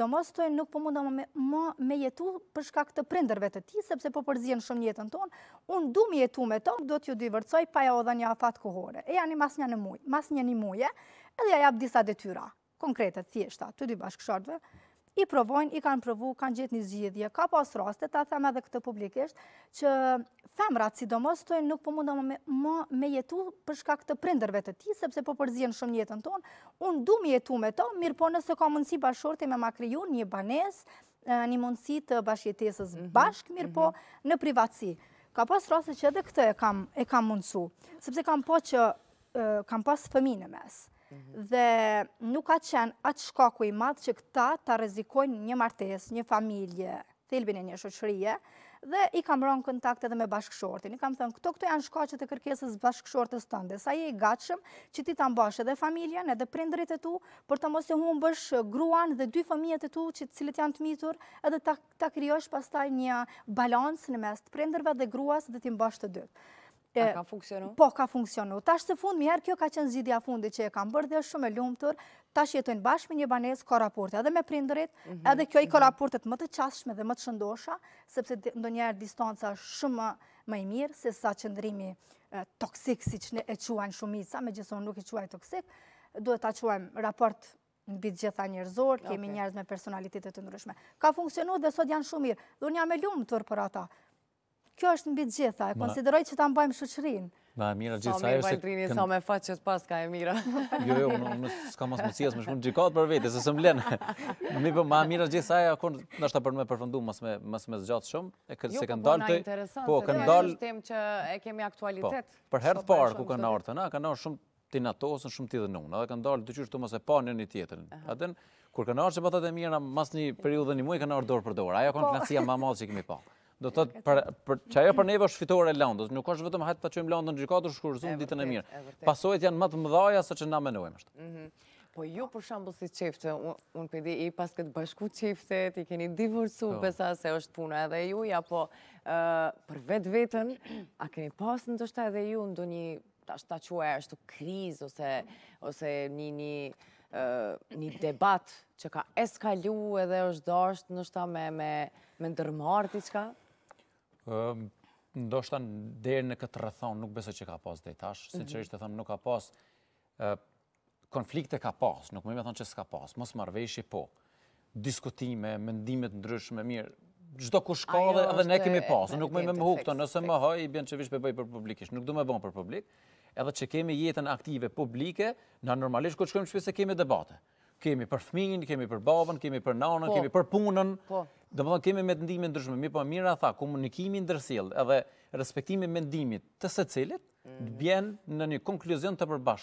do mos të nuk po mundam me, më me jetu për shkak të prindërve të ti, sepse po përzien shumë jetën tonë, unë du mi jetu me tonë, do t'ju divërcoj pa ja odha një afat kohore. E janë i mas një në muj, mas një një muje, edhe ja jap disa detyra, konkretet, thjeshta, të dy bashkëshardve, i provojnë, i kanë provu, kanë gjithë një zgjidhje. Ka pas raste, ta thamë edhe këtë publikisht, që femrat sidomos të nuk po mundon me, më me jetu për shkak të prindërve të ti, sepse po përzien shumë jetën tonë, unë du me jetu me to, mirë po nëse ka mundësi bashorti me ma kriju një banes, një mundësi të bashkjetesës mhm, bashk, mirë po mhm. në privatsi. Ka pas raste që edhe këtë e kam, e kam mundësu, sepse kam po që kam pas fëminë në mesë. Mhm. dhe nuk ka qenë atë shkaku i madhë që këta ta rezikojnë një martes, një familje, thilbin e një shoqërije, dhe i kam rënë kontakt edhe me bashkëshortin. I kam thënë, këto këto janë shkaqet e kërkesës bashkëshortës tënde, sa je i gatshëm që ti ta mbash edhe familjen, edhe prindrit e tu, për të mos e humbësh gruan dhe dy fëmijët e tu, që cilët janë të mitur, edhe ta, ta krijosh pastaj një balans në mes të dhe gruas dhe ti mbash të dytë. A ka funksionu? Po, ka funksionu. Tash të fund, mjerë kjo ka qenë zidja fundi që e kam bërë dhe shumë e lumëtur, tash jetojnë bashkë me një banesë, ka raporte edhe me prindërit, mhm, edhe kjo i ka mhm. raportet më të qashme dhe më të shëndosha, sepse ndo njerë distanca shumë më i mirë, se sa qëndrimi toksik si që ne e quajnë shumica, me gjithë unë nuk e quaj toksik, duhet ta quajnë raport në bitë gjitha njerëzor, kemi njerëz me personalitetet të ndryshme. Ka funksionu dhe sot janë shumë mirë. Dhe unë jam e lumë për ata kjo është mbi gjitha, e konsideroj që ta mbajmë shuqërinë. Ma e mira gjithë sa e është... Sa mirë bajtrini, sa me faqë që të pas ka e mira. Jo, jo, unë s'ka mos më cijas, më shumë gjikot për vete, se së më lenë. Mi për po, ma e mira gjithë sa e akon, në është ta për me përfëndu, mas me zgjatë shumë, e këtë jo, po, po, se kanë dalë të... Jo, po na interesant, se të që e kemi aktualitet. Për herë të parë, ku kanë orë të na, kanë orë shumë ti në tosë, shumë ti dhe në edhe kanë dalë të qyshë të mëse pa një një tjetërin. Aten, kur kanë orë që patat e mira, mas një periudë dhe një muaj, kanë orë dorë për dorë. Aja konë klasia ma madhë që kemi pa. Do të thotë për për çajë për neve është fitore e Londës. Nuk është vetëm hajt ta çojmë Londën gjithë katër shkurzum ditën e mirë. Pasojat janë më të mëdha se ç'na menojmë ashtu. Mhm. Po ju për shembull si çifte, un po di i pas këtë bashku çiftet, i keni divorcu po. besa se është puna edhe ju ja po ë për vetveten a keni pas ndoshta edhe ju ndonjë tash ta quaj ashtu krizë ose ose një një një debat që ka eskaluar edhe është dashur ndoshta me me me diçka? ndoshta deri në këtë rrethon nuk besoj që ka pas deri tash, mhm. sinqerisht e them nuk ka pas konflikte ka pas, nuk më thon që s'ka pas, mos marrveshje po. Diskutime, mendime të ndryshme, mirë, çdo kush ka dhe edhe ne kemi pas, nuk më më hukto, nëse më hoj i bën çevish bëj për publikisht, nuk do më bën për publik. Edhe që kemi jetën aktive publike, na normalisht kur shkojmë që se kemi debate. Kemi për fëmijën, kemi për babën, kemi për nanën, po. kemi për punën. Po. Do më thonë kemi me ndime ndryshme, më po mira tha komunikimi ndërsjellë edhe respektimi mendimit të secilit vjen mhm. në një konkluzion të përbashkët.